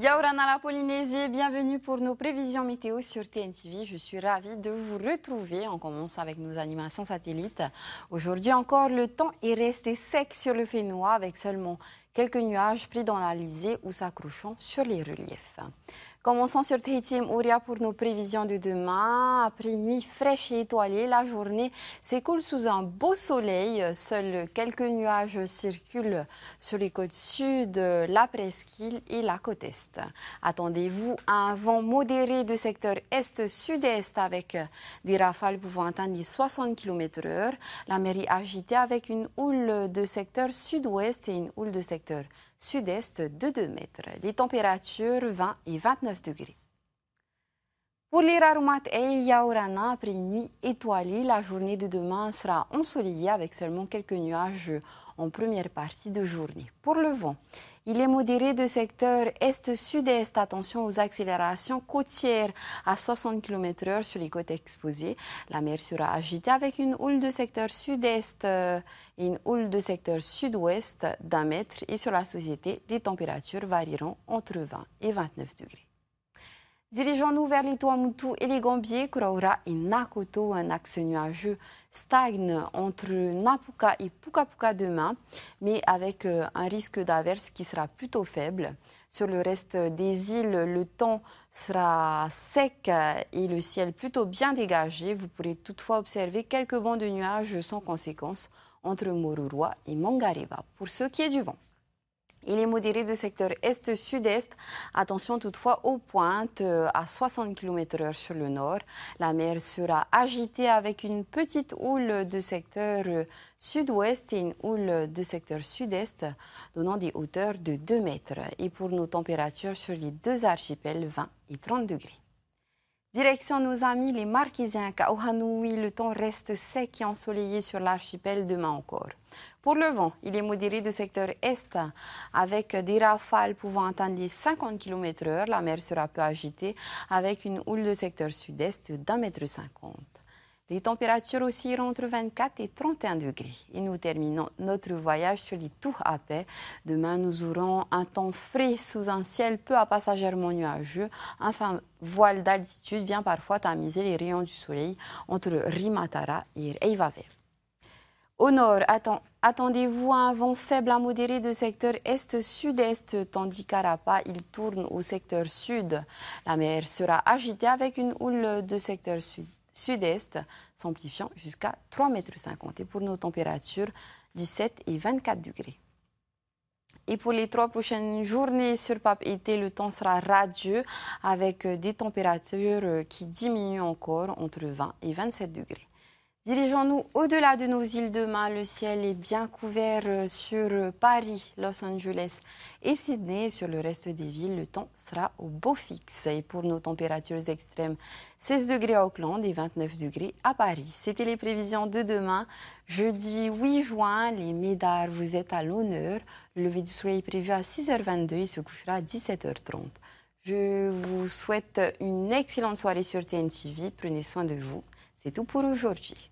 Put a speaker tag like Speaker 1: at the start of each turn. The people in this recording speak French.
Speaker 1: Yaourana la Polynésie, bienvenue pour nos prévisions météo sur TNTV. Je suis ravie de vous retrouver. On commence avec nos animations satellites. Aujourd'hui encore, le temps est resté sec sur le Fénois avec seulement quelques nuages pris dans l'Alizé ou s'accrochant sur les reliefs. Commençons sur Tahiti Mouria pour nos prévisions de demain. Après nuit fraîche et étoilée, la journée s'écoule sous un beau soleil. Seuls quelques nuages circulent sur les côtes sud, la presqu'île et la côte est. Attendez-vous à un vent modéré de secteur est-sud-est avec des rafales pouvant atteindre 60 km/h. La mairie agitée avec une houle de secteur sud-ouest et une houle de secteur sud-est de 2 mètres. Les températures 20 et 29 degrés. Pour les et Yaurana après une nuit étoilée, la journée de demain sera ensoleillée avec seulement quelques nuages en première partie de journée. Pour le vent, il est modéré de secteur est-sud-est. Attention aux accélérations côtières à 60 km/h sur les côtes exposées. La mer sera agitée avec une houle de secteur sud-est euh, une houle de secteur sud-ouest d'un mètre. Et sur la société, les températures varieront entre 20 et 29 degrés. Dirigeons-nous vers les Toamutu et les Gambiers, Kuraura et Nakoto, un axe nuageux stagne entre Napuka et Pukapuka demain, mais avec euh, un risque d'averse qui sera plutôt faible. Sur le reste des îles, le temps sera sec et le ciel plutôt bien dégagé. Vous pourrez toutefois observer quelques bancs de nuages sans conséquence entre Moruroa et Mangareva pour ce qui est du vent. Il est modéré de secteur est-sud-est. Attention toutefois aux pointes euh, à 60 km/h sur le nord. La mer sera agitée avec une petite houle de secteur euh, sud-ouest et une houle de secteur sud-est, donnant des hauteurs de 2 mètres. Et pour nos températures sur les deux archipels, 20 et 30 degrés. Direction nos amis les Marquisiens qu'au le temps reste sec et ensoleillé sur l'archipel demain encore. Pour le vent, il est modéré de secteur est avec des rafales pouvant atteindre les 50 km/h. La mer sera peu agitée avec une houle de secteur sud-est d'un mètre cinquante. Les températures oscilleront entre 24 et 31 degrés. Et nous terminons notre voyage sur les tours à paix. Demain, nous aurons un temps frais sous un ciel peu à passagèrement nuageux. Enfin, voile d'altitude vient parfois tamiser les rayons du soleil entre Rimatara et Eivave. Au nord, attendez-vous à un vent faible à modéré de secteur est-sud-est, tandis Rapa, il tourne au secteur sud. La mer sera agitée avec une houle de secteur sud sud-est, s'amplifiant jusqu'à 3,50 m et pour nos températures 17 et 24 degrés. Et pour les trois prochaines journées sur Pape été, le temps sera radieux avec euh, des températures euh, qui diminuent encore entre 20 et 27 degrés. Dirigeons-nous au-delà de nos îles demain. Le ciel est bien couvert euh, sur euh, Paris, Los Angeles et Sydney. Sur le reste des villes, le temps sera au beau fixe. Et pour nos températures extrêmes, 16 degrés à Auckland et 29 degrés à Paris. C'était les prévisions de demain. Jeudi 8 juin, les Médards, vous êtes à l'honneur. Le lever du soleil est prévu à 6h22 et se couchera à 17h30. Je vous souhaite une excellente soirée sur TNTV. Prenez soin de vous. C'est tout pour aujourd'hui.